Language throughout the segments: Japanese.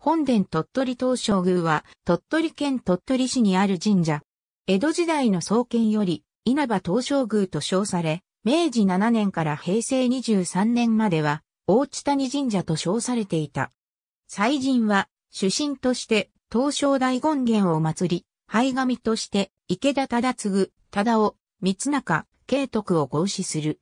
本殿鳥取東照宮は鳥取県鳥取市にある神社。江戸時代の創建より稲葉東照宮と称され、明治7年から平成23年までは大地谷神社と称されていた。祭神は主神として東照大権現を祀り、拝神として池田忠次、忠尾、三中、慶徳を合祀する。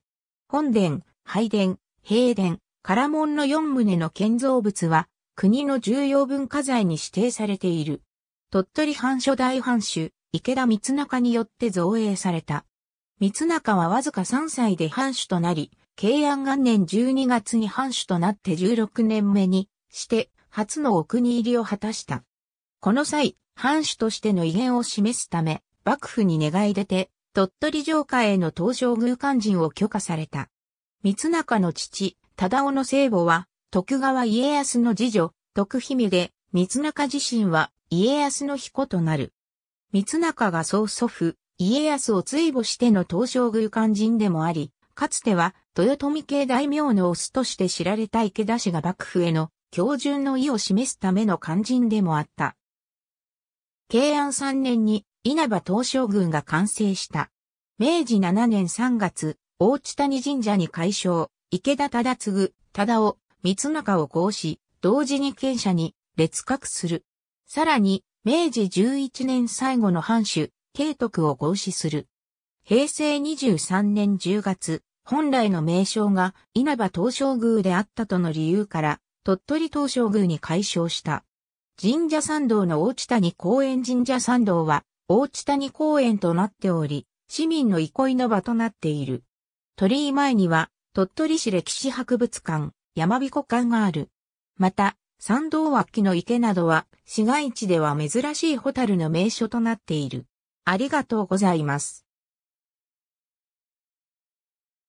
本殿、拝殿、平殿、唐門の四棟の建造物は国の重要文化財に指定されている。鳥取藩初代藩主、池田光中によって造営された。光中はわずか3歳で藩主となり、慶安元年12月に藩主となって16年目にして、初のお国入りを果たした。この際、藩主としての威厳を示すため、幕府に願い出て、鳥取城下への東照宮官人を許可された。光中の父、忠雄の聖母は、徳川家康の次女、徳姫で、三中自身は家康の彦となる。三中が曽祖父、家康を追慕しての東照宮肝心でもあり、かつては豊臣系大名のオスとして知られた池田氏が幕府への標順の意を示すための肝心でもあった。慶安3年に稲葉東照宮が完成した。明治7年3月、大地谷神社に改称、池田忠次、忠を、三中を合し、同時に県者に列格する。さらに、明治11年最後の藩主、慶徳を合祀する。平成23年10月、本来の名称が稲葉東照宮であったとの理由から、鳥取東照宮に改称した。神社参道の大地谷公園神社参道は、大地谷公園となっており、市民の憩いの場となっている。鳥居前には、鳥取市歴史博物館、山彦館がある。また、山道脇の池などは、市街地では珍しいホタルの名所となっている。ありがとうございます。